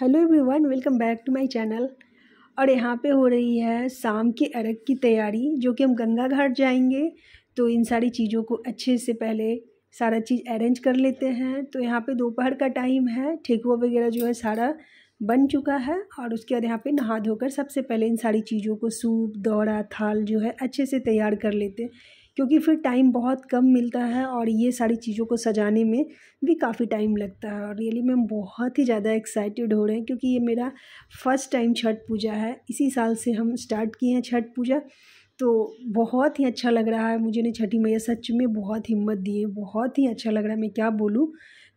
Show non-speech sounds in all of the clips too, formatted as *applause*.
hello everyone welcome back to my channel और यहाँ पे हो रही है शाम के अर्घ की तैयारी जो कि हम गंगा घाट जाएंगे तो इन सारी चीज़ों को अच्छे से पहले सारा चीज़ अरेंज कर लेते हैं तो यहाँ पे दोपहर का टाइम है ठेकुआ वगैरह जो है सारा बन चुका है और उसके बाद यहाँ पे नहा धोकर सबसे पहले इन सारी चीज़ों को सूप दौड़ा थाल जो है अच्छे से तैयार कर लेते हैं क्योंकि फिर टाइम बहुत कम मिलता है और ये सारी चीज़ों को सजाने में भी काफ़ी टाइम लगता है और रियली मैम बहुत ही ज़्यादा एक्साइटेड हो रहे हैं क्योंकि ये मेरा फर्स्ट टाइम छठ पूजा है इसी साल से हम स्टार्ट किए हैं छठ पूजा तो बहुत ही अच्छा लग रहा है मुझे ने छठी मैया सच में बहुत हिम्मत दी है बहुत ही अच्छा लग रहा है मैं क्या बोलूँ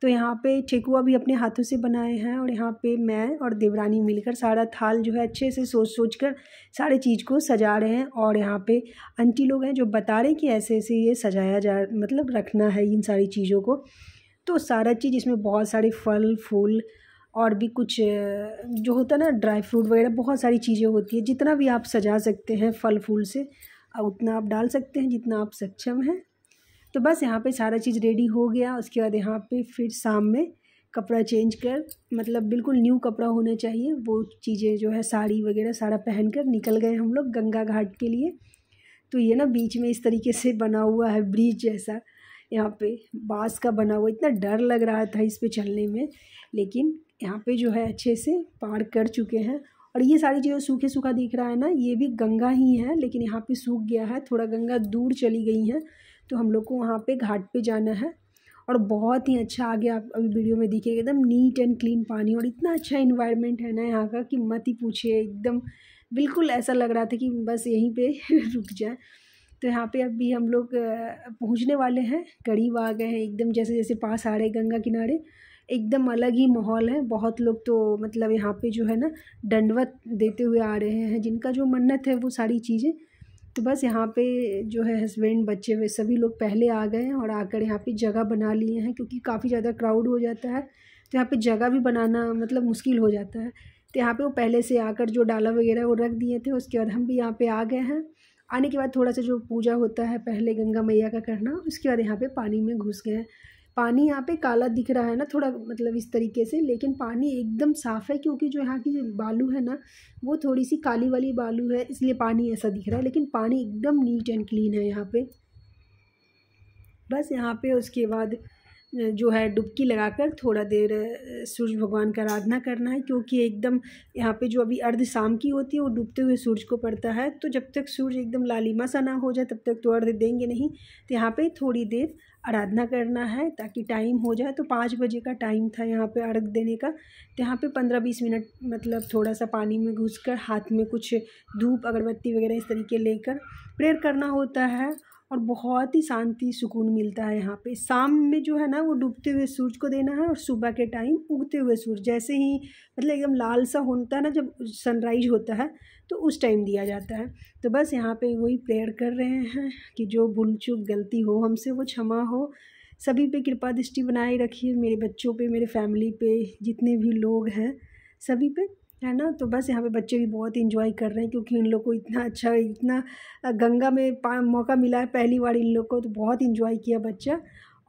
तो यहाँ पे ठेकुआ भी अपने हाथों से बनाए हैं और यहाँ पे मैं और देवरानी मिलकर सारा थाल जो है अच्छे से सोच सोच कर सारे चीज़ को सजा रहे हैं और यहाँ पे आंटी लोग हैं जो बता रहे हैं कि ऐसे ऐसे ये सजाया जा मतलब रखना है इन सारी चीज़ों को तो सारा चीज़ इसमें बहुत सारे फल फूल और भी कुछ जो होता है ना ड्राई फ्रूट वगैरह बहुत सारी चीज़ें होती है जितना भी आप सजा सकते हैं फल फूल से उतना आप डाल सकते हैं जितना आप सक्षम हैं तो बस यहाँ पे सारा चीज़ रेडी हो गया उसके बाद यहाँ पे फिर शाम में कपड़ा चेंज कर मतलब बिल्कुल न्यू कपड़ा होना चाहिए वो चीज़ें जो है साड़ी वगैरह सारा पहन कर निकल गए हम लोग गंगा घाट के लिए तो ये ना बीच में इस तरीके से बना हुआ है ब्रिज जैसा यहाँ पे बाँस का बना हुआ इतना डर लग रहा था इस पर चलने में लेकिन यहाँ पे जो है अच्छे से पार कर चुके हैं और ये सारी चीज़ें सूखे सूखा दिख रहा है ना ये भी गंगा ही है लेकिन यहाँ पे सूख गया है थोड़ा गंगा दूर चली गई हैं तो हम लोग को वहाँ पे घाट पे जाना है और बहुत ही अच्छा आगे आप अभी वीडियो में दिखेगा एकदम नीट एंड क्लीन पानी और इतना अच्छा इन्वायरमेंट है ना यहाँ का कि मत ही पूछिए एकदम बिल्कुल ऐसा लग रहा था कि बस यहीं पे *laughs* रुक जाए तो यहाँ पे अभी हम लोग पहुँचने वाले हैं करीब आ गए हैं एकदम जैसे जैसे पास आ रहे गंगा किनारे एकदम अलग ही माहौल है बहुत लोग तो मतलब यहाँ पे जो है ना दंडवत देते हुए आ रहे हैं जिनका जो मन्नत है वो सारी चीज़ें तो बस यहाँ पे जो है हस्बैंड बच्चे वे सभी लोग पहले आ गए हैं और आकर यहाँ पे जगह बना लिए हैं क्योंकि काफ़ी ज़्यादा क्राउड हो जाता है तो यहाँ पे जगह भी बनाना मतलब मुश्किल हो जाता है तो यहाँ पे वो पहले से आकर जो डाला वगैरह वो रख दिए थे उसके बाद हम भी यहाँ पे आ गए हैं आने के बाद थोड़ा सा जो पूजा होता है पहले गंगा मैया का करना उसके बाद यहाँ पर पानी में घुस गए पानी यहाँ पे काला दिख रहा है ना थोड़ा मतलब इस तरीके से लेकिन पानी एकदम साफ़ है क्योंकि जो यहाँ की बालू है ना वो थोड़ी सी काली वाली बालू है इसलिए पानी ऐसा दिख रहा है लेकिन पानी एकदम नीट एंड क्लीन है यहाँ पे बस यहाँ पे उसके बाद जो है डुबकी लगाकर थोड़ा देर सूर्य भगवान का आराधना करना है क्योंकि एकदम यहाँ पे जो अभी अर्ध शाम की होती है वो डूबते हुए सूर्य को पड़ता है तो जब तक सूर्य एकदम लालिमा सा ना हो जाए तब तक तो अर्ध देंगे नहीं तो यहाँ पे थोड़ी देर आराधना करना है ताकि टाइम हो जाए तो पाँच बजे का टाइम था यहाँ पे अर्घ देने का तो यहाँ पे पंद्रह बीस मिनट मतलब थोड़ा सा पानी में घुस कर हाथ में कुछ धूप अगरबत्ती वगैरह इस तरीके लेकर प्रेयर करना होता है और बहुत ही शांति सुकून मिलता है यहाँ पे शाम में जो है ना वो डूबते हुए सूरज को देना है और सुबह के टाइम उगते हुए सूरज जैसे ही मतलब एकदम लाल सा होता है ना जब सनराइज होता है तो उस टाइम दिया जाता है तो बस यहाँ पे वही प्रेयर कर रहे हैं कि जो भूल चूक गलती हो हमसे वो क्षमा हो सभी पे कृपा दृष्टि बनाए रखिए मेरे बच्चों पे मेरे फैमिली पे जितने भी लोग हैं सभी पे है ना तो बस यहाँ पे बच्चे भी बहुत इन्जॉय कर रहे हैं क्योंकि इन लोग को इतना अच्छा इतना गंगा में मौका मिला है पहली बार इन लोग को तो बहुत इन्जॉय किया बच्चा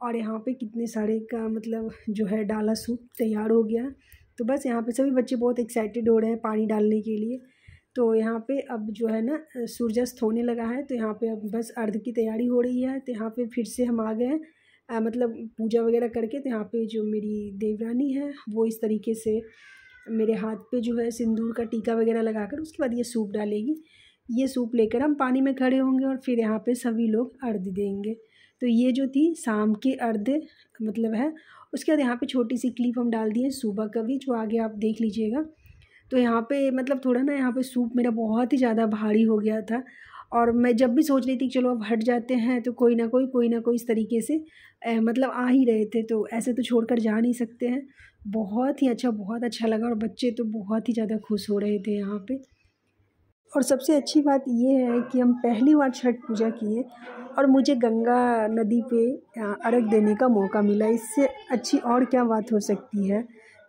और यहाँ पे कितने सारे का मतलब जो है डाला सूप तैयार हो गया तो बस यहाँ पे सभी बच्चे बहुत एक्साइटेड हो रहे हैं पानी डालने के लिए तो यहाँ पे अब जो है ना सूर्यास्त होने लगा है तो यहाँ पे अब बस अर्ध की तैयारी हो रही है तो यहाँ पे फिर से हम आ गए हैं मतलब पूजा वगैरह करके तो यहाँ पे जो मेरी देवरानी है वो इस तरीके से मेरे हाथ पे जो है सिंदूर का टीका वगैरह लगाकर उसके बाद ये सूप डालेगी ये सूप लेकर हम पानी में खड़े होंगे और फिर यहाँ पे सभी लोग अर्ध देंगे तो ये जो थी शाम के अर्ध मतलब है उसके बाद यहाँ पे छोटी सी क्लिप हम डाल दिए सुबह का भी जो आगे आप देख लीजिएगा तो यहाँ पे मतलब थोड़ा ना यहाँ पे सूप मेरा बहुत ही ज़्यादा भारी हो गया था और मैं जब भी सोच रही थी कि चलो अब हट जाते हैं तो कोई ना कोई कोई ना कोई इस तरीके से ए, मतलब आ ही रहे थे तो ऐसे तो छोड़ कर जा नहीं सकते हैं बहुत ही अच्छा बहुत अच्छा लगा और बच्चे तो बहुत ही ज़्यादा खुश हो रहे थे यहाँ पे और सबसे अच्छी बात ये है कि हम पहली बार छठ पूजा किए और मुझे गंगा नदी पे अर्घ देने का मौका मिला इससे अच्छी और क्या बात हो सकती है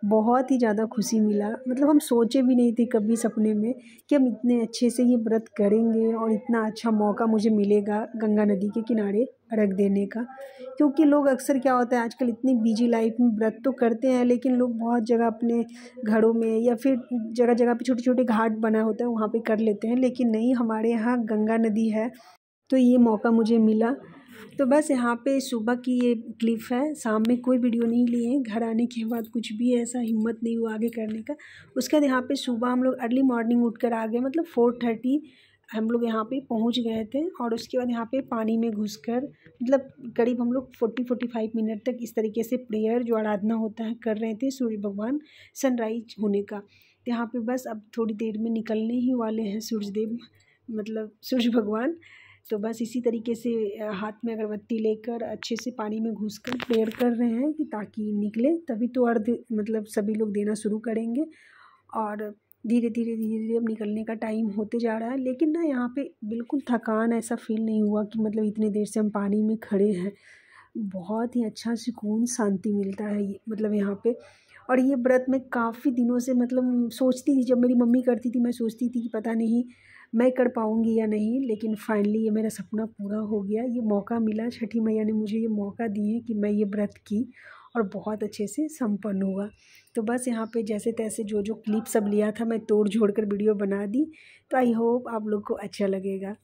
बहुत ही ज़्यादा खुशी मिला मतलब हम सोचे भी नहीं थे कभी सपने में कि हम इतने अच्छे से ये व्रत करेंगे और इतना अच्छा मौका मुझे मिलेगा गंगा नदी के किनारे रख देने का क्योंकि लोग अक्सर क्या होता है आजकल इतनी बिजी लाइफ में व्रत तो करते हैं लेकिन लोग बहुत जगह अपने घरों में या फिर जगह जगह पे छोटे छोटे घाट बना होता है वहाँ पे कर लेते हैं लेकिन नहीं हमारे यहाँ गंगा नदी है तो ये मौका मुझे मिला तो बस यहाँ पे सुबह की ये क्लिप है शाम में कोई वीडियो नहीं लिए हैं घर आने के बाद कुछ भी ऐसा हिम्मत नहीं हुआ आगे करने का उसके बाद यहाँ पर सुबह हम लोग अर्ली मॉर्निंग उठ आ गए मतलब फोर थर्टी हम लोग यहाँ पे पहुँच गए थे और उसके बाद यहाँ पे पानी में घुसकर मतलब करीब हम लोग फोर्टी फोर्टी फाइव मिनट तक इस तरीके से प्रेयर जो आराधना होता है कर रहे थे सूर्य भगवान सनराइज होने का यहाँ पे बस अब थोड़ी देर में निकलने ही वाले हैं सूर्यदेव मतलब सूर्य भगवान तो बस इसी तरीके से हाथ में अगरबत्ती लेकर अच्छे से पानी में घुस कर प्रेयर कर रहे हैं कि ताकि निकले तभी तो अर्ध मतलब सभी लोग देना शुरू करेंगे और धीरे धीरे धीरे धीरे अब निकलने का टाइम होते जा रहा है लेकिन ना यहाँ पे बिल्कुल थकान ऐसा फील नहीं हुआ कि मतलब इतने देर से हम पानी में खड़े हैं बहुत ही अच्छा सुकून शांति मिलता है ये मतलब यहाँ पे और ये व्रत मैं काफ़ी दिनों से मतलब सोचती थी जब मेरी मम्मी करती थी मैं सोचती थी कि पता नहीं मैं कर पाऊँगी या नहीं लेकिन फाइनली ये मेरा सपना पूरा हो गया ये मौका मिला छठी मैया ने मुझे ये मौका दिए कि मैं ये व्रत की और बहुत अच्छे से संपन्न हुआ तो बस यहाँ पे जैसे तैसे जो जो क्लिप सब लिया था मैं तोड़ जोड़ कर वीडियो बना दी तो आई होप आप लोग को अच्छा लगेगा